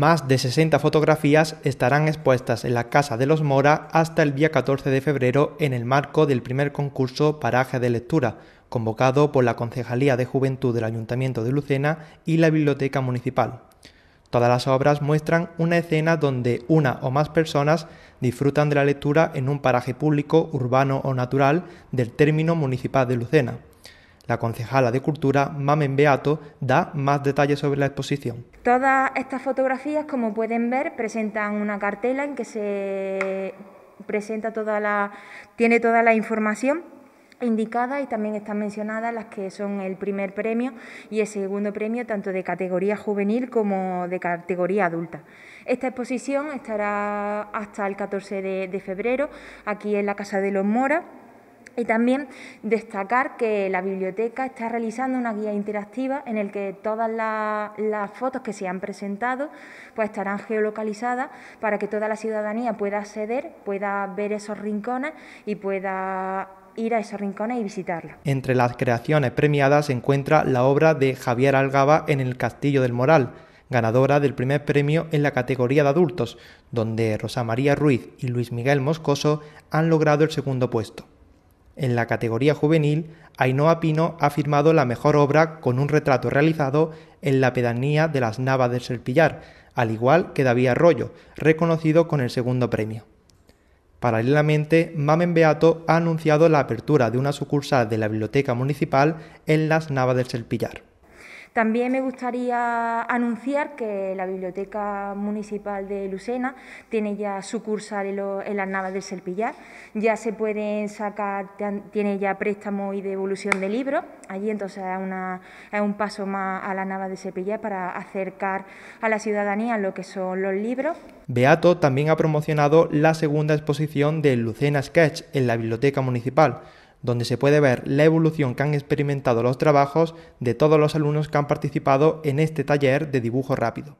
Más de 60 fotografías estarán expuestas en la Casa de los Mora hasta el día 14 de febrero en el marco del primer concurso Paraje de Lectura, convocado por la Concejalía de Juventud del Ayuntamiento de Lucena y la Biblioteca Municipal. Todas las obras muestran una escena donde una o más personas disfrutan de la lectura en un paraje público, urbano o natural del término municipal de Lucena. La concejala de Cultura, Mamen Beato, da más detalles sobre la exposición. Todas estas fotografías, como pueden ver, presentan una cartela en que se presenta toda la tiene toda la información indicada y también están mencionadas las que son el primer premio y el segundo premio tanto de categoría juvenil como de categoría adulta. Esta exposición estará hasta el 14 de, de febrero aquí en la Casa de los Moras. Y también destacar que la biblioteca está realizando una guía interactiva en el que todas las fotos que se han presentado pues estarán geolocalizadas para que toda la ciudadanía pueda acceder, pueda ver esos rincones y pueda ir a esos rincones y visitarlos. Entre las creaciones premiadas se encuentra la obra de Javier Algaba en el Castillo del Moral, ganadora del primer premio en la categoría de adultos, donde Rosa María Ruiz y Luis Miguel Moscoso han logrado el segundo puesto. En la categoría juvenil, Ainhoa Pino ha firmado la mejor obra con un retrato realizado en la pedanía de las Navas del Serpillar, al igual que David Arroyo, reconocido con el segundo premio. Paralelamente, Mamen Beato ha anunciado la apertura de una sucursal de la Biblioteca Municipal en las Navas del Serpillar. También me gustaría anunciar que la Biblioteca Municipal de Lucena tiene ya sucursal en, en las Navas del Serpillar, ya se pueden sacar, tiene ya préstamo y devolución de libros, allí entonces es, un paso más a las Navas de Serpillar para acercar a la ciudadanía lo que son los libros. Beato también ha promocionado la segunda exposición de Lucena Sketch en la Biblioteca Municipal, donde se puede ver la evolución que han experimentado los trabajos de todos los alumnos que han participado en este taller de dibujo rápido.